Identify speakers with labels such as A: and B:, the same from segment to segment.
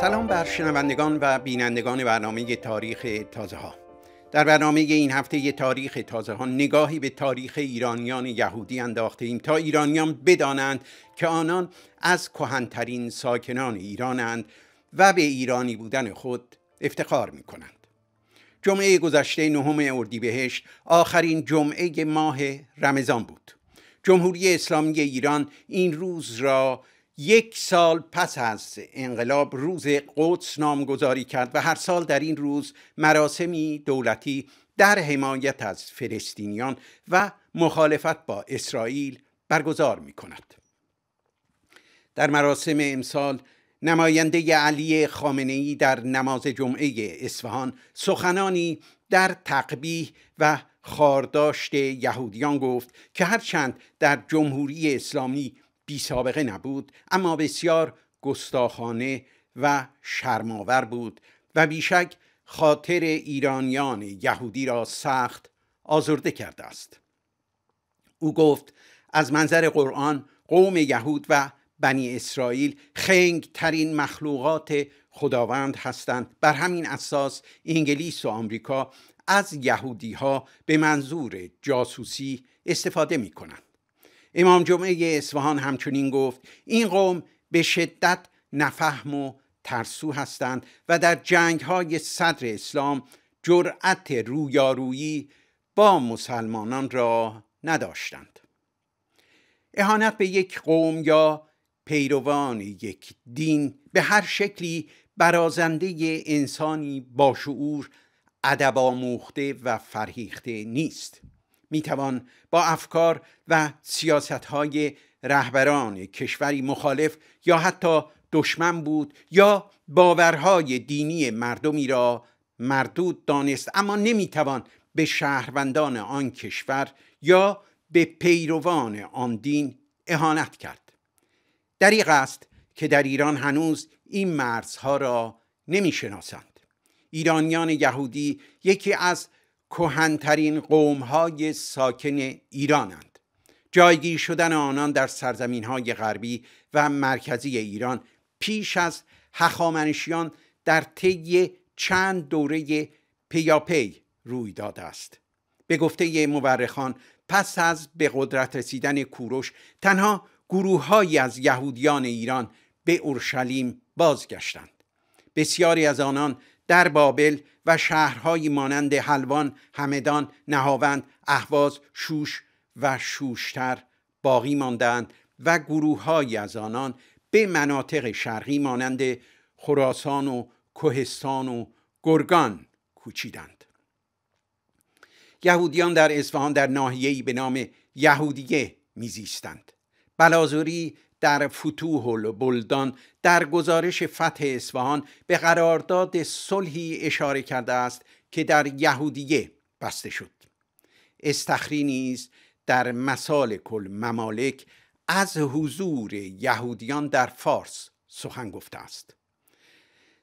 A: سلام بر شنوندگان و بینندگان برنامه تاریخ تازه ها در برنامه این هفته تاریخ تازه ها نگاهی به تاریخ ایرانیان یهودی انداخته ایم تا ایرانیان بدانند که آنان از کهنترین ساکنان ایرانند و به ایرانی بودن خود افتخار می کنند. جمعه گذشته نهم اردیبهشت آخرین جمعه ماه رمضان بود. جمهوری اسلامی ایران این روز را یک سال پس از انقلاب روز قدس نامگذاری کرد و هر سال در این روز مراسمی دولتی در حمایت از فلسطینیان و مخالفت با اسرائیل برگزار می کند. در مراسم امسال نماینده علی خامنه ای در نماز جمعه اصفهان سخنانی در تقبیه و خارداشت یهودیان گفت که هرچند در جمهوری اسلامی بیسابقه نبود اما بسیار گستاخانه و شرماور بود و بیشک خاطر ایرانیان یهودی را سخت آزرده کرده است او گفت از منظر قرآن قوم یهود و بنی اسرائیل خنگ ترین مخلوقات خداوند هستند بر همین اساس انگلیس و آمریکا از یهودی ها به منظور جاسوسی استفاده می کنند امام جمعه اصفهان همچنین گفت این قوم به شدت نفهم و ترسو هستند و در جنگ های صدر اسلام جرأت رویارویی با مسلمانان را نداشتند اهانت به یک قوم یا پیروان یک دین به هر شکلی برازنده انسانی با شعور ادب آموخته و فرهیخته نیست میتوان با افکار و های رهبران کشوری مخالف یا حتی دشمن بود یا باورهای دینی مردمی را مردود دانست اما نمیتوان به شهروندان آن کشور یا به پیروان آن دین اهانت کرد دریغ است که در ایران هنوز این مرزها را نمیشناسند ایرانیان یهودی یکی از کهنترین قومهای ساکن ایرانند جایگیر شدن آنان در سرزمین های غربی و مرکزی ایران پیش از هخامنشیان در طی چند دوره پیاپی روی داده است به گفته مورخان پس از به قدرت رسیدن کوروش تنها گروههایی از یهودیان ایران به اورشلیم بازگشتند بسیاری از آنان در بابل و شهرهایی مانند حلوان، همدان، نهاوند، اهواز، شوش و شوشتر باقی ماندند و گروههایی از آنان به مناطق شرقی مانند خراسان و کوهستان و گرگان کوچیدند یهودیان در اصفهان در ناحیه‌ای به نام یهودیه میزیستند بلازوری در فتوح البلدان در گزارش فتح اصفهان به قرارداد صلحی اشاره کرده است که در یهودیه بسته شد استخری نیز در مسال کل ممالک از حضور یهودیان در فارس سخن گفته است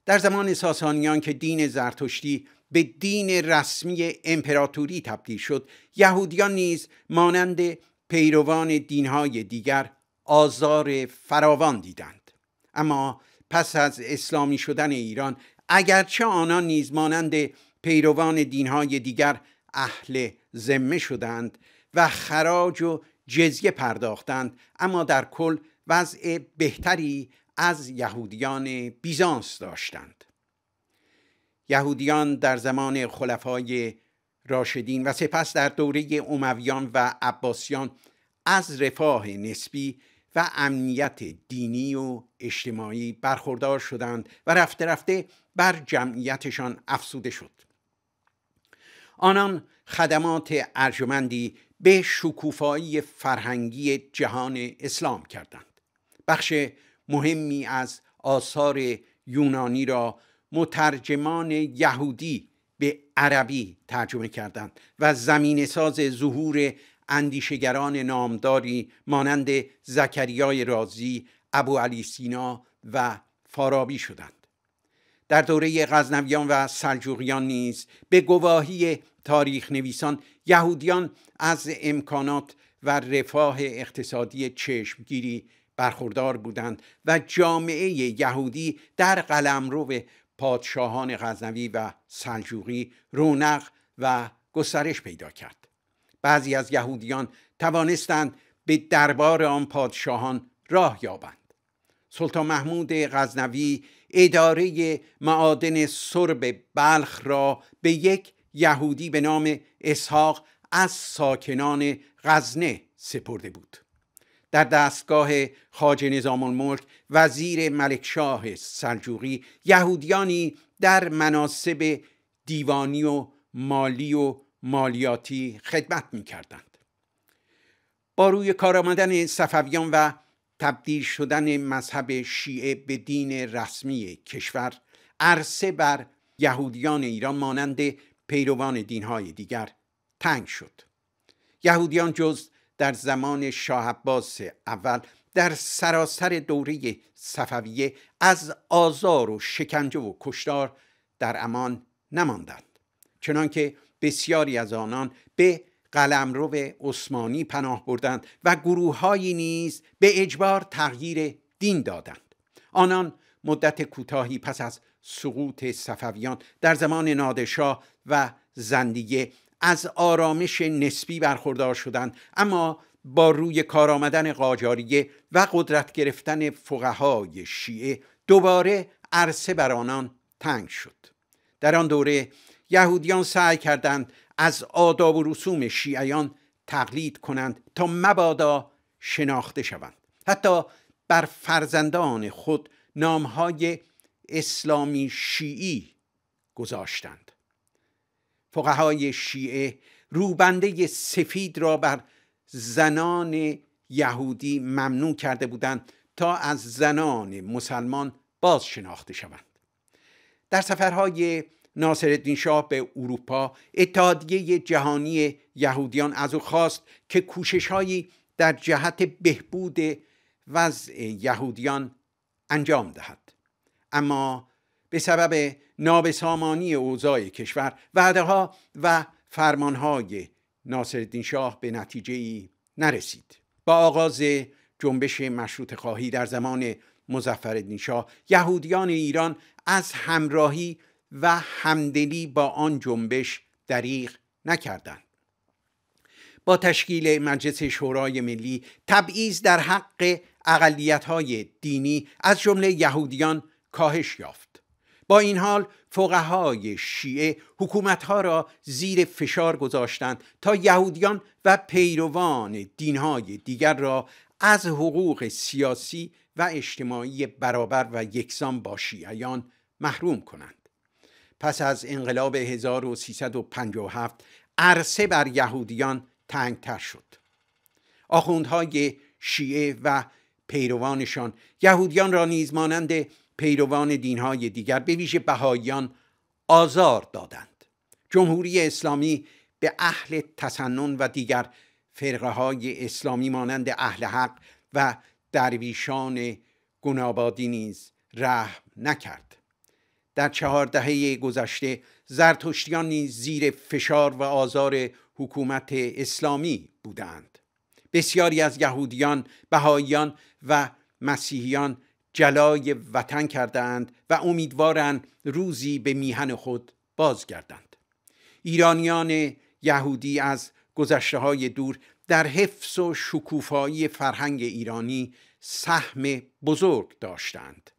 A: در زمان ساسانیان که دین زرتشتی به دین رسمی امپراتوری تبدیل شد یهودیان نیز مانند پیروان دینهای دیگر آزار فراوان دیدند اما پس از اسلامی شدن ایران اگرچه آنان نیز مانند پیروان دینهای دیگر اهل ذمه شدند و خراج و جزیه پرداختند اما در کل وضع بهتری از یهودیان بیزانس داشتند یهودیان در زمان خلفای راشدین و سپس در دوره امویان و عباسیان از رفاه نسبی و امنیت دینی و اجتماعی برخوردار شدند و رفته رفته بر جمعیتشان افسوده شد آنان خدمات ارجمندی به شکوفایی فرهنگی جهان اسلام کردند بخش مهمی از آثار یونانی را مترجمان یهودی به عربی ترجمه کردند و زمینه ساز ظهور اندیشگران نامداری مانند زکریای رازی، ابو علی سینا و فارابی شدند. در دوره غزنویان و سلجوقیان نیز به گواهی تاریخ نویسان یهودیان از امکانات و رفاه اقتصادی چشمگیری برخوردار بودند و جامعه یهودی در قلمرو پادشاهان غزنوی و سلجوقی رونق و گسترش پیدا کرد بعضی از یهودیان توانستند به دربار آن پادشاهان راه یابند سلطان محمود غزنوی اداره معادن سرب بلخ را به یک یهودی به نام اسحاق از ساکنان غزنه سپرده بود در دستگاه خاج نظام الملک وزیر ملکشاه سلجوقی یهودیانی در مناسب دیوانی و مالی و مالیاتی خدمت می کردند. با روی کار آمدن صفویان و تبدیل شدن مذهب شیعه به دین رسمی کشور عرصه بر یهودیان ایران مانند پیروان دینهای دیگر تنگ شد یهودیان جز در زمان شاه عباس اول در سراسر دوره صفویه از آزار و شکنجه و کشتار در امان نماندند چنانکه بسیاری از آنان به قلمرو عثمانی پناه بردند و گروههایی نیز به اجبار تغییر دین دادند آنان مدت کوتاهی پس از سقوط صفویان در زمان نادشاه و زندیه از آرامش نسبی برخوردار شدند اما با روی کار آمدن قاجاریه و قدرت گرفتن فقهای شیعه دوباره عرصه بر آنان تنگ شد در آن دوره یهودیان سعی کردند از آداب و رسوم شیعیان تقلید کنند تا مبادا شناخته شوند حتی بر فرزندان خود نامهای اسلامی شیعی گذاشتند فقهای شیعه روبنده سفید را بر زنان یهودی ممنوع کرده بودند تا از زنان مسلمان باز شناخته شوند در سفرهای ناصرالدین شاه به اروپا اتحادیه جهانی یهودیان از او خواست که کوششهایی در جهت بهبود وضع یهودیان انجام دهد اما به سبب نابسامانی اوضاع کشور ها و فرمانهای ناصرالدین شاه به نتیجه ای نرسید با آغاز جنبش مشروط خواهی در زمان مزفر شاه یهودیان ایران از همراهی و همدلی با آن جنبش دریغ نکردند با تشکیل مجلس شورای ملی تبعیض در حق اقلیت‌های دینی از جمله یهودیان کاهش یافت با این حال فقهای شیعه حکومتها را زیر فشار گذاشتند تا یهودیان و پیروان دینهای دیگر را از حقوق سیاسی و اجتماعی برابر و یکسان با شیعیان محروم کنند پس از انقلاب 1357 عرصه بر یهودیان تنگتر شد آخوندهای شیعه و پیروانشان یهودیان را نیز مانند پیروان دینهای دیگر به ویژه بهاییان آزار دادند جمهوری اسلامی به اهل تسنن و دیگر فرقه های اسلامی مانند اهل حق و درویشان گنابادی نیز رحم نکرد در چهار دهه گذشته زرتشتیان نیز زیر فشار و آزار حکومت اسلامی بودند بسیاری از یهودیان بهاییان و مسیحیان جلای وطن کردند و امیدوارند روزی به میهن خود بازگردند ایرانیان یهودی از گذشته های دور در حفظ و شکوفایی فرهنگ ایرانی سهم بزرگ داشتند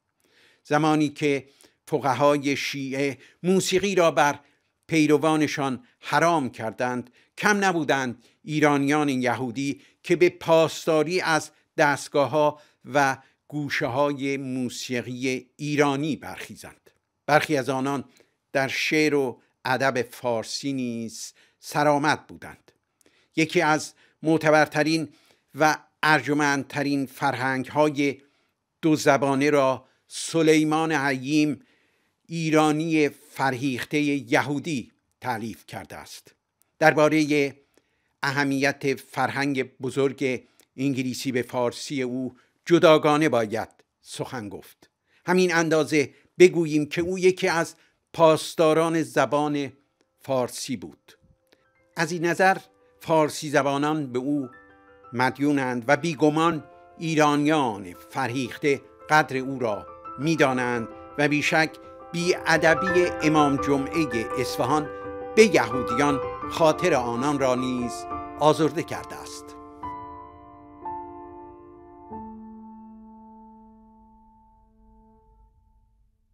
A: زمانی که فقهای شیعه موسیقی را بر پیروانشان حرام کردند کم نبودند ایرانیان یهودی که به پاسداری از دستگاه ها و گوشه های موسیقی ایرانی برخیزند برخی از آنان در شعر و ادب فارسی نیز سرآمد بودند یکی از معتبرترین و ارجمندترین فرهنگ های دو زبانه را سلیمان حیم ایرانی فرهیخته یهودی تعلیف کرده است درباره اهمیت فرهنگ بزرگ انگلیسی به فارسی او جداگانه باید سخن گفت همین اندازه بگوییم که او یکی از پاسداران زبان فارسی بود از این نظر فارسی زبانان به او مدیونند و بیگمان ایرانیان فرهیخته قدر او را میدانند و بیشک بیادبی امام جمعه اصفهان به یهودیان خاطر آنان را نیز آزرده کرده است